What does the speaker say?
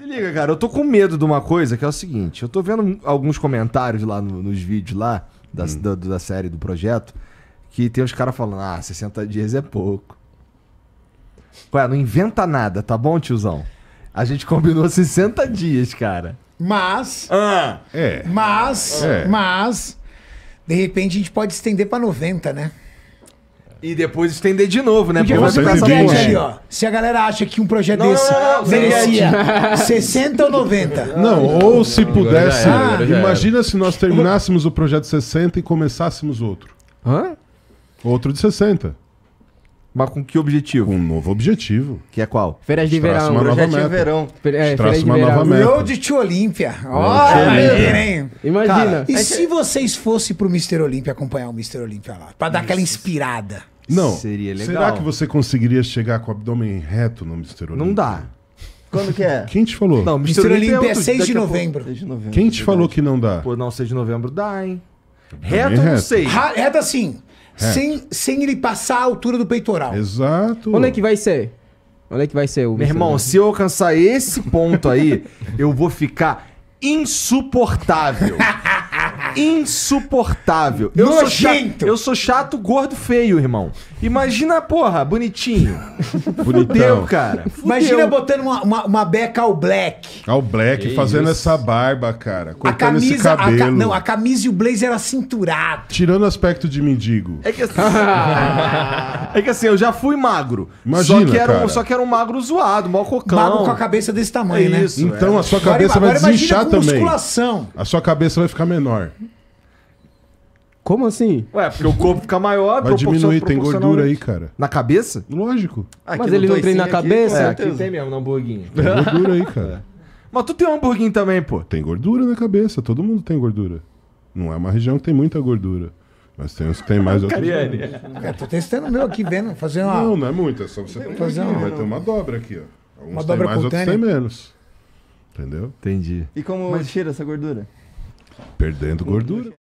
Se liga, cara, eu tô com medo de uma coisa que é o seguinte: eu tô vendo alguns comentários lá no- nos vídeos lá, da, hum. da, da série, do projeto, que tem os caras falando, ah, 60 dias é pouco. Ué, não inventa nada, tá bom, tiozão? A gente combinou 60 dias, cara. Mas, É. mas, É. mas, de repente a gente pode estender pra 90, né? E depois estender de novo, né? Podia fazer essa aí, ó. Se a galera acha que um projeto não, desse não, não, merecia 60 ou 90. Não, ou se pudesse. imagina se nós terminássemos o projeto 60 e começássemos outro. Hã? Outro de 60. Mas com que objetivo? Um novo objetivo. Que é qual? Férias de Verão. Uma Projeto nova meta. de Verão. é, de uma Verão. Nova meta. Road to Olímpia. Olha, Imagina. Cara, e é se vocês fossem pro Mr. Olímpia acompanhar o Mr. Olímpia lá? Pra dar Isso. aquela inspirada. Não. Seria legal. Será que você conseguiria chegar com o abdômen reto no Mr. Olympia? Não dá. Quando que é? Quem te falou? Não, Mr. Olímpio é, é 6 de novembro. 6 de novembro. Quem te é falou que não dá? Pô, não, 6 de novembro dá, hein? Reto, reto. não sei. reto assim. Reto. Sem, sem ele passar a altura do peitoral. Exato. Onde é que vai ser? Onde é que vai ser o. Meu irmão, se eu alcançar esse ponto aí, eu vou ficar insuportável. insuportável. Eu sou, chato, eu sou chato, gordo, feio, irmão. Imagina, porra, bonitinho. Fudeu, cara. Fudeu. Imagina botando uma, uma, uma, beca ao black. Ao black, que fazendo isso? essa barba, cara. Cortando camisa, esse cabelo. A ca... Não, a camisa e o blazer era cinturado. Tirando o aspecto de mendigo. É que assim... é que assim, eu já fui magro. Imagina, só que era, um, só que era um magro zoado, mal cocão. Magro com a cabeça desse tamanho, é né? então é. a sua cabeça agora, vai agora desinchar também. Musculação. A sua cabeça vai ficar menor. Como assim? Ué, porque o corpo fica maior, Vai diminuir, tem gordura aí, cara. Na cabeça? Lógico. Aqui ah, Mas ele não treina na cabeça? é, aqui tem mesmo, na hamburguinho. Tem gordura aí, cara. Mas tu tem um hamburguinho também, pô. Tem gordura na cabeça, todo mundo tem gordura. Não é uma região que tem muita gordura. Mas tem uns que tem mais outros. Cariane. É, tô testando meu aqui, vendo, fazendo uma... Não, não é muita. é só você tem fazer aqui, uma... Vai ter uma dobra aqui, ó. Alguns uma dobra tem mais, outros tem menos. Entendeu? Entendi. E como Mas... tira essa gordura? Perdendo gordura.